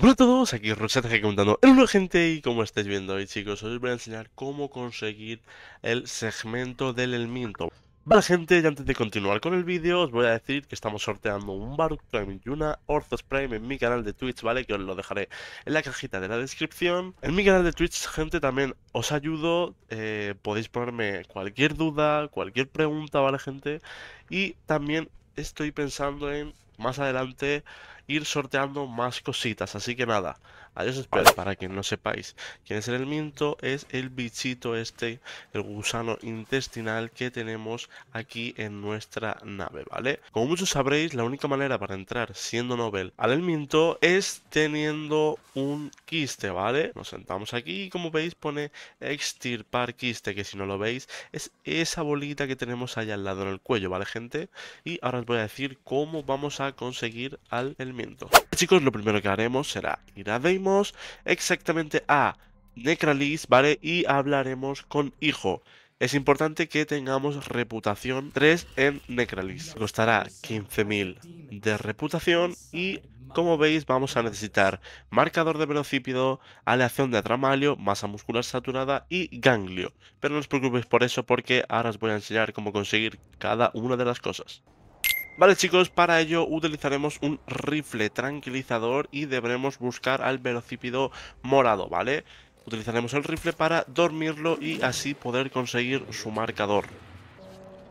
Hola a todos, aquí Roxette aquí comentando el gente y como estáis viendo hoy chicos, os voy a enseñar cómo conseguir el segmento del elminto Vale gente, y antes de continuar con el vídeo os voy a decir que estamos sorteando un Baruch Prime y una Orthos Prime en mi canal de Twitch, ¿vale? Que os lo dejaré en la cajita de la descripción En mi canal de Twitch, gente, también os ayudo, eh, podéis ponerme cualquier duda, cualquier pregunta, ¿vale gente? Y también estoy pensando en más adelante ir sorteando más cositas. Así que nada, adiós espero. Para que no sepáis quién es el elminto, es el bichito este, el gusano intestinal que tenemos aquí en nuestra nave, ¿vale? Como muchos sabréis, la única manera para entrar siendo Nobel al elminto es teniendo un quiste, ¿vale? Nos sentamos aquí y como veis pone extirpar quiste, que si no lo veis es esa bolita que tenemos allá al lado en el cuello, ¿vale, gente? Y ahora os voy a decir cómo vamos a conseguir al elminto. Chicos, lo primero que haremos será ir a Deimos, exactamente a Necralis, ¿vale? Y hablaremos con Hijo. Es importante que tengamos reputación 3 en Necralis. Costará 15.000 de reputación y como veis vamos a necesitar marcador de velocípido, aleación de atramalio, masa muscular saturada y ganglio. Pero no os preocupéis por eso porque ahora os voy a enseñar cómo conseguir cada una de las cosas. Vale chicos, para ello utilizaremos un rifle tranquilizador y deberemos buscar al velocípido morado, ¿vale? Utilizaremos el rifle para dormirlo y así poder conseguir su marcador.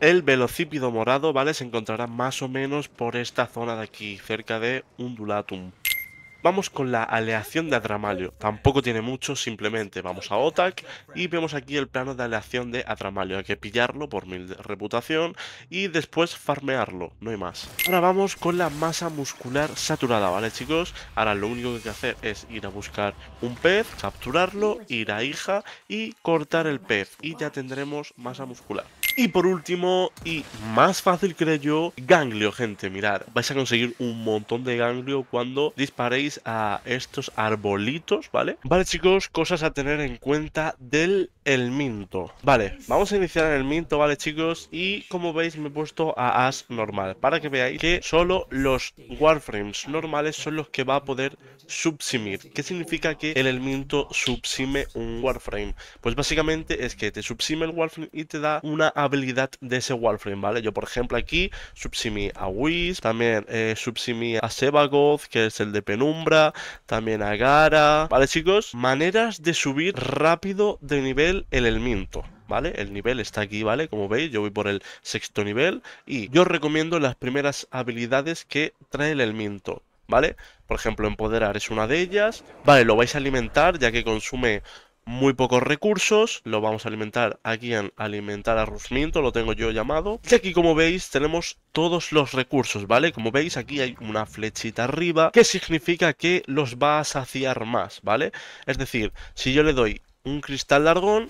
El velocípido morado, ¿vale? Se encontrará más o menos por esta zona de aquí, cerca de Undulatum. Vamos con la aleación de Adramalio. Tampoco tiene mucho, simplemente vamos a Otak y vemos aquí el plano de aleación de Adramalio. Hay que pillarlo por mi reputación y después farmearlo, no hay más. Ahora vamos con la masa muscular saturada, ¿vale chicos? Ahora lo único que hay que hacer es ir a buscar un pez, capturarlo, ir a hija y cortar el pez y ya tendremos masa muscular. Y por último, y más fácil creo yo, ganglio, gente, mirad. Vais a conseguir un montón de ganglio cuando disparéis a estos arbolitos, ¿vale? Vale, chicos, cosas a tener en cuenta del elminto minto. Vale, vamos a iniciar en el minto, ¿vale, chicos? Y como veis, me he puesto a as normal, para que veáis que solo los warframes normales son los que va a poder subsimir. ¿Qué significa que el elminto subsime un warframe? Pues básicamente es que te subsime el warframe y te da una habilidad de ese Warframe, ¿vale? Yo, por ejemplo, aquí subsimí a Whis, también eh, subsimí a Sebagoth, que es el de Penumbra, también a Gara, ¿vale, chicos? Maneras de subir rápido de nivel el Elminto. ¿vale? El nivel está aquí, ¿vale? Como veis, yo voy por el sexto nivel y yo recomiendo las primeras habilidades que trae el Elminto, ¿vale? Por ejemplo, empoderar es una de ellas, ¿vale? Lo vais a alimentar ya que consume muy pocos recursos, lo vamos a alimentar aquí en alimentar a Rusmiento. lo tengo yo llamado. Y aquí como veis tenemos todos los recursos, ¿vale? Como veis aquí hay una flechita arriba que significa que los va a saciar más, ¿vale? Es decir, si yo le doy un cristal largón,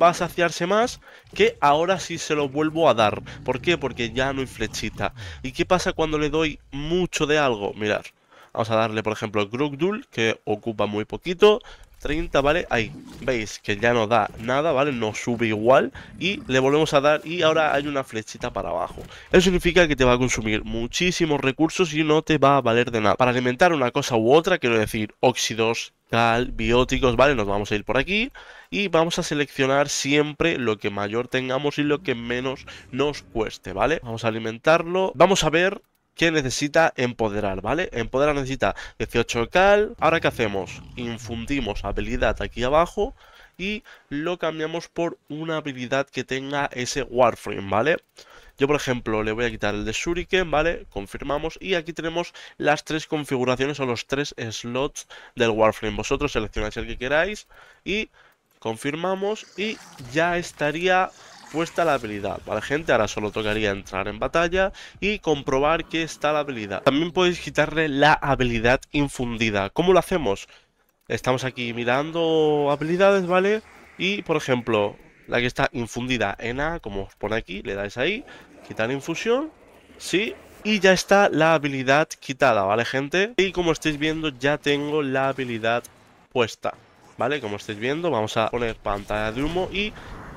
va a saciarse más que ahora si sí se lo vuelvo a dar. ¿Por qué? Porque ya no hay flechita. ¿Y qué pasa cuando le doy mucho de algo? Mirad, Vamos a darle, por ejemplo, Grugdul, que ocupa muy poquito. 30, ¿vale? Ahí, veis que ya no da nada, ¿vale? No sube igual y le volvemos a dar y ahora hay una flechita para abajo. Eso significa que te va a consumir muchísimos recursos y no te va a valer de nada. Para alimentar una cosa u otra, quiero decir, óxidos, cal, bióticos, ¿vale? Nos vamos a ir por aquí y vamos a seleccionar siempre lo que mayor tengamos y lo que menos nos cueste, ¿vale? Vamos a alimentarlo. Vamos a ver que necesita empoderar, ¿vale? Empoderar necesita 18 cal. Ahora, ¿qué hacemos? Infundimos habilidad aquí abajo y lo cambiamos por una habilidad que tenga ese Warframe, ¿vale? Yo, por ejemplo, le voy a quitar el de Shuriken, ¿vale? Confirmamos. Y aquí tenemos las tres configuraciones o los tres slots del Warframe. Vosotros seleccionáis el que queráis y confirmamos y ya estaría puesta la habilidad, ¿vale gente? Ahora solo tocaría entrar en batalla y comprobar que está la habilidad. También podéis quitarle la habilidad infundida. ¿Cómo lo hacemos? Estamos aquí mirando habilidades, ¿vale? Y, por ejemplo, la que está infundida en A, como os pone aquí, le dais ahí, quitar infusión, sí, y ya está la habilidad quitada, ¿vale, gente? Y como estáis viendo, ya tengo la habilidad puesta, ¿vale? Como estáis viendo, vamos a poner pantalla de humo y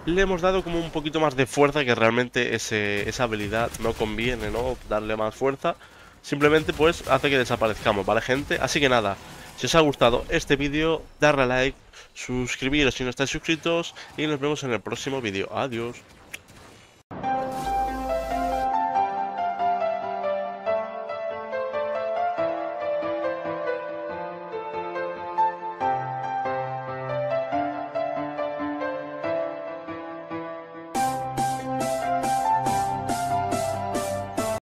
le hemos dado como un poquito más de fuerza, que realmente esa habilidad no conviene, ¿no? Darle más fuerza. Simplemente pues hace que desaparezcamos, ¿vale gente? Así que nada, si os ha gustado este vídeo, darle a like, suscribiros si no estáis suscritos y nos vemos en el próximo vídeo. Adiós.